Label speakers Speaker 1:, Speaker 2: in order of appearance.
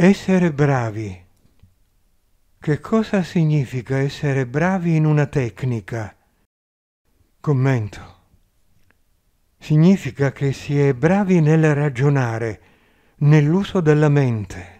Speaker 1: Essere bravi. Che cosa significa essere bravi in una tecnica? Commento. Significa che si è bravi nel ragionare, nell'uso della mente